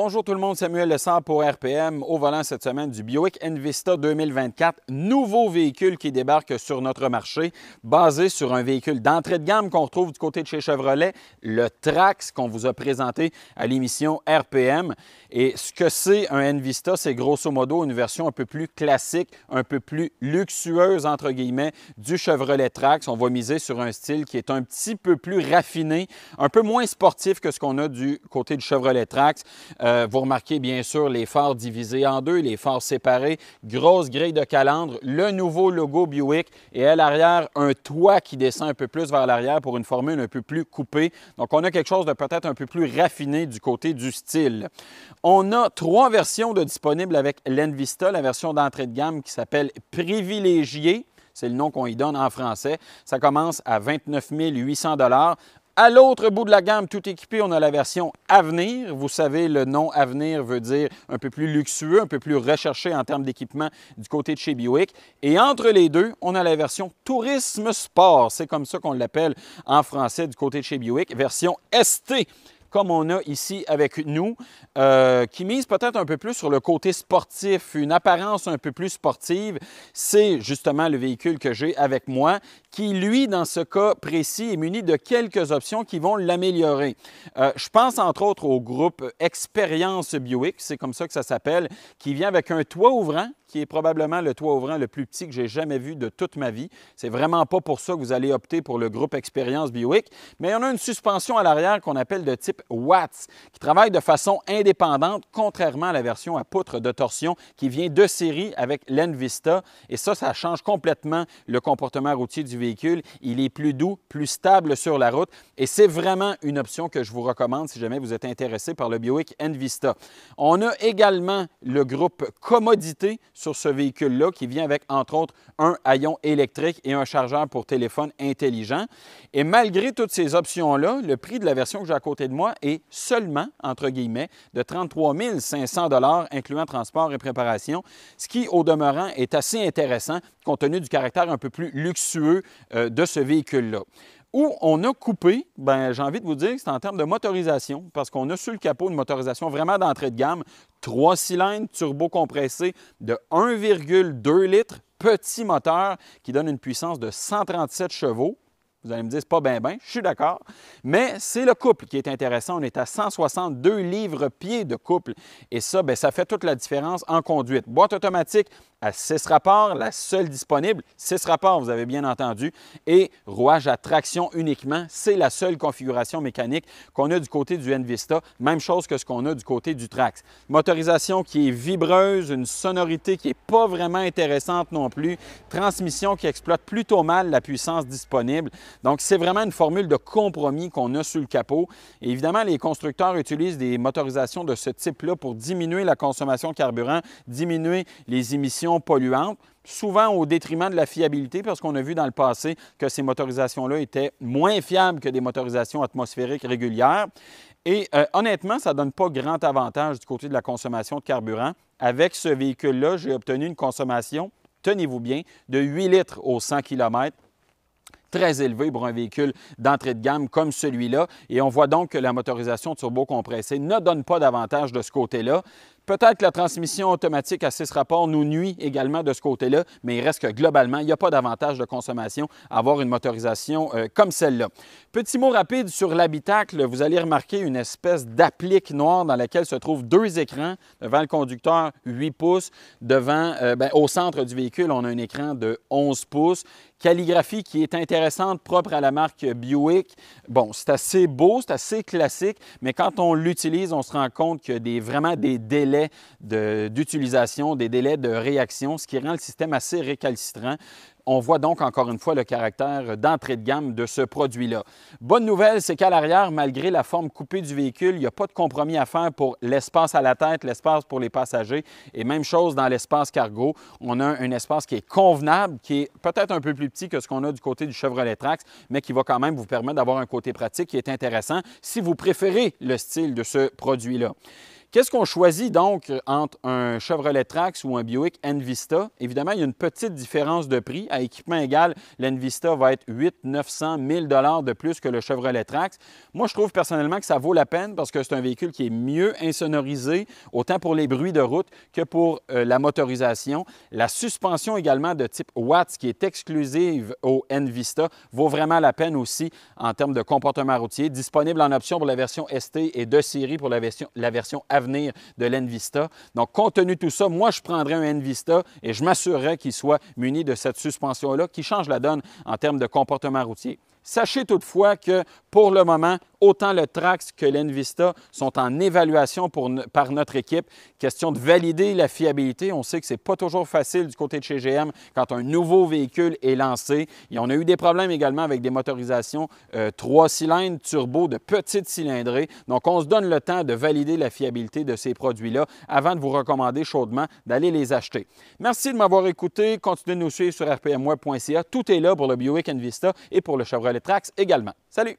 Bonjour tout le monde, Samuel Lessard pour RPM au volant cette semaine du Buick Envista 2024, nouveau véhicule qui débarque sur notre marché, basé sur un véhicule d'entrée de gamme qu'on retrouve du côté de chez Chevrolet, le Trax qu'on vous a présenté à l'émission RPM. Et ce que c'est un Envista, c'est grosso modo une version un peu plus classique, un peu plus luxueuse entre guillemets du Chevrolet Trax. On va miser sur un style qui est un petit peu plus raffiné, un peu moins sportif que ce qu'on a du côté du Chevrolet Trax. Euh, euh, vous remarquez bien sûr les phares divisés en deux, les phares séparés, grosse grille de calandre, le nouveau logo Buick et à l'arrière, un toit qui descend un peu plus vers l'arrière pour une formule un peu plus coupée. Donc, on a quelque chose de peut-être un peu plus raffiné du côté du style. On a trois versions de disponibles avec l'Envista, la version d'entrée de gamme qui s'appelle Privilégié, C'est le nom qu'on y donne en français. Ça commence à 29 800 à l'autre bout de la gamme, tout équipé, on a la version Avenir. Vous savez, le nom Avenir veut dire un peu plus luxueux, un peu plus recherché en termes d'équipement du côté de chez Buick. Et entre les deux, on a la version Tourisme Sport. C'est comme ça qu'on l'appelle en français du côté de chez Buick, version ST comme on a ici avec nous, euh, qui mise peut-être un peu plus sur le côté sportif, une apparence un peu plus sportive. C'est justement le véhicule que j'ai avec moi, qui, lui, dans ce cas précis, est muni de quelques options qui vont l'améliorer. Euh, je pense entre autres au groupe Expérience Buick, c'est comme ça que ça s'appelle, qui vient avec un toit ouvrant qui est probablement le toit ouvrant le plus petit que j'ai jamais vu de toute ma vie. C'est vraiment pas pour ça que vous allez opter pour le groupe Expérience Buick, mais on a une suspension à l'arrière qu'on appelle de type Watts, qui travaille de façon indépendante, contrairement à la version à poutre de torsion qui vient de série avec l'Envista. Et ça, ça change complètement le comportement routier du véhicule. Il est plus doux, plus stable sur la route, et c'est vraiment une option que je vous recommande si jamais vous êtes intéressé par le Buick Envista. On a également le groupe Commodité sur ce véhicule-là qui vient avec, entre autres, un haillon électrique et un chargeur pour téléphone intelligent. Et malgré toutes ces options-là, le prix de la version que j'ai à côté de moi est seulement, entre guillemets, de 33 500 incluant transport et préparation, ce qui, au demeurant, est assez intéressant compte tenu du caractère un peu plus luxueux euh, de ce véhicule-là. Où on a coupé, ben, j'ai envie de vous dire que c'est en termes de motorisation, parce qu'on a sur le capot une motorisation vraiment d'entrée de gamme, Trois cylindres turbo compressés de 1,2 litres, petit moteur qui donne une puissance de 137 chevaux. Vous allez me dire, c'est pas bien, bien. Je suis d'accord. Mais c'est le couple qui est intéressant. On est à 162 livres-pieds de couple. Et ça, ben, ça fait toute la différence en conduite. Boîte automatique à 6 rapports, la seule disponible. 6 rapports, vous avez bien entendu. Et rouage à traction uniquement. C'est la seule configuration mécanique qu'on a du côté du Envista, Même chose que ce qu'on a du côté du Trax. Motorisation qui est vibreuse, une sonorité qui n'est pas vraiment intéressante non plus. Transmission qui exploite plutôt mal la puissance disponible. Donc, c'est vraiment une formule de compromis qu'on a sur le capot. évidemment, les constructeurs utilisent des motorisations de ce type-là pour diminuer la consommation de carburant, diminuer les émissions polluantes souvent au détriment de la fiabilité, parce qu'on a vu dans le passé que ces motorisations-là étaient moins fiables que des motorisations atmosphériques régulières. Et euh, honnêtement, ça ne donne pas grand avantage du côté de la consommation de carburant. Avec ce véhicule-là, j'ai obtenu une consommation, tenez-vous bien, de 8 litres au 100 km très élevé pour un véhicule d'entrée de gamme comme celui-là. Et on voit donc que la motorisation turbo compressée ne donne pas d'avantage de ce côté-là. Peut-être que la transmission automatique à 6 rapports nous nuit également de ce côté-là, mais il reste que globalement, il n'y a pas d'avantage de consommation à avoir une motorisation euh, comme celle-là. Petit mot rapide sur l'habitacle. Vous allez remarquer une espèce d'applique noire dans laquelle se trouvent deux écrans. Devant le conducteur, 8 pouces. Devant, euh, ben, au centre du véhicule, on a un écran de 11 pouces calligraphie qui est intéressante, propre à la marque Buick. Bon, c'est assez beau, c'est assez classique, mais quand on l'utilise, on se rend compte qu'il y a vraiment des délais d'utilisation, des délais de réaction, ce qui rend le système assez récalcitrant. On voit donc encore une fois le caractère d'entrée de gamme de ce produit-là. Bonne nouvelle, c'est qu'à l'arrière, malgré la forme coupée du véhicule, il n'y a pas de compromis à faire pour l'espace à la tête, l'espace pour les passagers. Et même chose dans l'espace cargo. On a un espace qui est convenable, qui est peut-être un peu plus petit que ce qu'on a du côté du Chevrolet Trax, mais qui va quand même vous permettre d'avoir un côté pratique qui est intéressant si vous préférez le style de ce produit-là. Qu'est-ce qu'on choisit donc entre un Chevrolet Trax ou un Buick Envista? Évidemment, il y a une petite différence de prix. À équipement égal, l'Envista va être 8, 900, 1000 dollars de plus que le Chevrolet Trax. Moi, je trouve personnellement que ça vaut la peine parce que c'est un véhicule qui est mieux insonorisé, autant pour les bruits de route que pour euh, la motorisation. La suspension également de type Watts, qui est exclusive au Envista, vaut vraiment la peine aussi en termes de comportement routier. Disponible en option pour la version ST et de série pour la version, la version de l'Envista. Donc, compte tenu de tout ça, moi, je prendrais un Envista et je m'assurerais qu'il soit muni de cette suspension-là qui change la donne en termes de comportement routier. Sachez toutefois que pour le moment, Autant le Trax que l'Envista sont en évaluation par notre équipe. Question de valider la fiabilité. On sait que ce n'est pas toujours facile du côté de chez GM quand un nouveau véhicule est lancé. Et on a eu des problèmes également avec des motorisations euh, trois 3 cylindres turbo de petite cylindrée. Donc, on se donne le temps de valider la fiabilité de ces produits-là avant de vous recommander chaudement d'aller les acheter. Merci de m'avoir écouté. Continuez de nous suivre sur rpmweb.ca. Tout est là pour le Buick Envista et pour le Chevrolet Trax également. Salut!